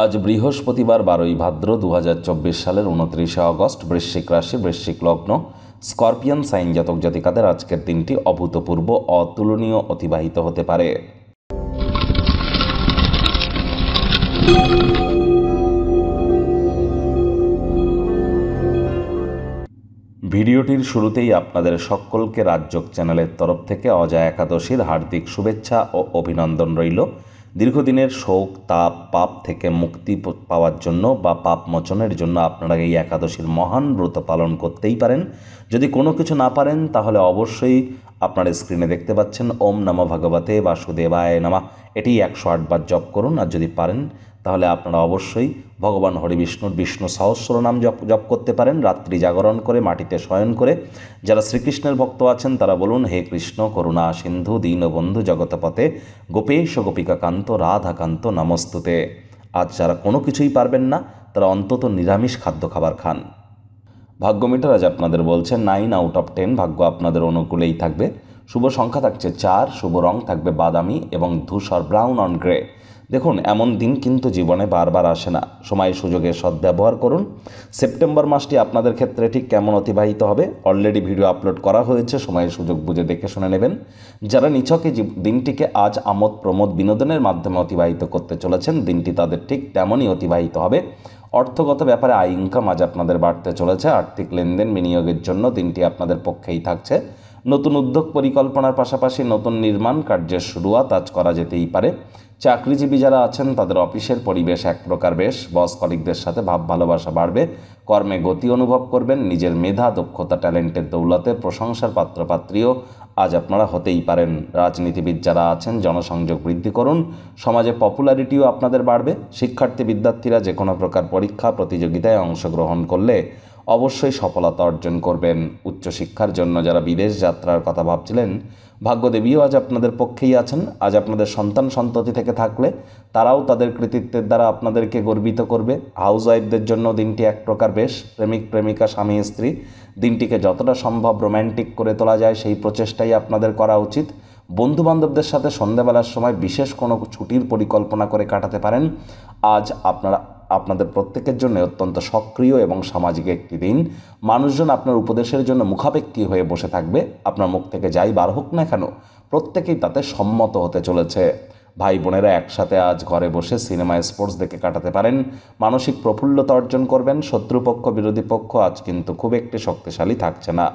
আজ বৃহস্পতিবার বারোই ভাদ্র দু সালের উনত্রিশে অগস্ট বৃশ্চিক রাশি বৃশ্চিক লগ্ন স্করপিয়ান সাইন জাতক জাতিকাদের আজকের দিনটি অভূতপূর্ব অতুলনীয় অতিবাহিত হতে পারে ভিডিওটির শুরুতেই আপনাদের সকলকে রাজযোগ চ্যানেলের তরফ থেকে অজয় একাদশীর হার্দিক শুভেচ্ছা ও অভিনন্দন রইল দীর্ঘদিনের শোক তাপ পাপ থেকে মুক্তি পাওয়ার জন্য বা পাপ মোচনের জন্য আপনারা এই একাদশীর মহান ব্রত পালন করতেই পারেন যদি কোনো কিছু না পারেন তাহলে অবশ্যই আপনার স্ক্রিনে দেখতে পাচ্ছেন ওম নমঃ ভগবতে বাসুদেবায় নামা এটি একশো আটবার জপ করুন আর যদি পারেন তাহলে আপনারা অবশ্যই ভগবান হরি বিষ্ণুর বিষ্ণু সহস্র নাম জপ জপ করতে পারেন রাত্রি জাগরণ করে মাটিতে শয়ন করে যারা শ্রীকৃষ্ণের ভক্ত আছেন তারা বলুন হে কৃষ্ণ করুণা সিন্ধু দীনবন্ধু জগতপথে গোপেশ গোপিকাকান্ত রাধাকান্ত নমস্তুতে আজ যারা কোনো কিছুই পারবেন না তারা অন্তত নিরামিষ খাদ্য খাবার খান ভাগ্যমিটার আজ আপনাদের বলছে নাইন আউট অফ টেন ভাগ্য আপনাদের অনুকূলেই থাকবে শুভ সংখ্যা থাকছে চার শুভ রং থাকবে বাদামি এবং ধূসর ব্রাউন অন গ্রে দেখুন এমন দিন কিন্তু জীবনে বারবার আসে না সময় সুযোগে সদ্ব্যবহার করুন সেপ্টেম্বর মাসটি আপনাদের ক্ষেত্রে ঠিক কেমন অতিবাহিত হবে অলরেডি ভিডিও আপলোড করা হয়েছে সময় সুযোগ বুঝে দেখে শুনে নেবেন যারা নিছকে দিনটিকে আজ আমোদ প্রমোদ বিনোদনের মাধ্যমে অতিবাহিত করতে চলেছেন দিনটি তাদের ঠিক তেমনই অতিবাহিত হবে অর্থগত ব্যাপারে আয় ইনকাম আজ আপনাদের বাড়তে চলেছে আর্থিক লেনদেন বিনিয়োগের জন্য দিনটি আপনাদের পক্ষেই থাকছে নতুন উদ্যোগ পরিকল্পনার পাশাপাশি নতুন নির্মাণ কার্যের শুরুয়াত আজ করা যেতেই পারে চাকরিজীবী যারা আছেন তাদের অফিসের পরিবেশ এক প্রকার বেশ বস কলিকদের সাথে ভাব ভালোবাসা বাড়বে কর্মে গতি অনুভব করবেন নিজের মেধা দক্ষতা ট্যালেন্টের দৌলতে প্রশংসার পাত্রপাত্রীও আজ আপনারা হতেই পারেন রাজনীতিবিদ যারা আছেন জনসংযোগ বৃদ্ধি করুন সমাজে পপুলারিটিও আপনাদের বাড়বে শিক্ষার্থী বিদ্যার্থীরা যে কোনো প্রকার পরীক্ষা প্রতিযোগিতায় অংশগ্রহণ করলে অবশ্যই সফলতা অর্জন করবেন উচ্চশিক্ষার জন্য যারা বিদেশ যাত্রার কথা ভাবছিলেন ভাগ্যদেবীও আজ আপনাদের পক্ষেই আছেন আজ আপনাদের সন্তান সন্ততি থেকে থাকলে তারাও তাদের কৃতিত্বের দ্বারা আপনাদেরকে গর্বিত করবে হাউস ওয়াইফদের জন্য দিনটি এক প্রকার বেশ প্রেমিক প্রেমিকা স্বামী স্ত্রী দিনটিকে যতটা সম্ভব রোম্যান্টিক করে তোলা যায় সেই প্রচেষ্টাই আপনাদের করা উচিত বন্ধু বান্ধবদের সাথে সন্ধ্যাবেলার সময় বিশেষ কোনো ছুটির পরিকল্পনা করে কাটাতে পারেন আজ আপনারা আপনাদের প্রত্যেকের জন্য অত্যন্ত সক্রিয় এবং সামাজিক একটি দিন মানুষজন আপনার উপদেশের জন্য মুখাপেক্ষী হয়ে বসে থাকবে আপনার মুখ থেকে যাই বার হোক না কেন প্রত্যেকেই তাতে সম্মত হতে চলেছে ভাই বোনেরা একসাথে আজ ঘরে বসে সিনেমা স্পোর্টস দেখে কাটাতে পারেন মানসিক প্রফুল্লতা অর্জন করবেন শত্রুপক্ষ বিরোধী পক্ষ আজ কিন্তু খুব একটি শক্তিশালী থাকছে না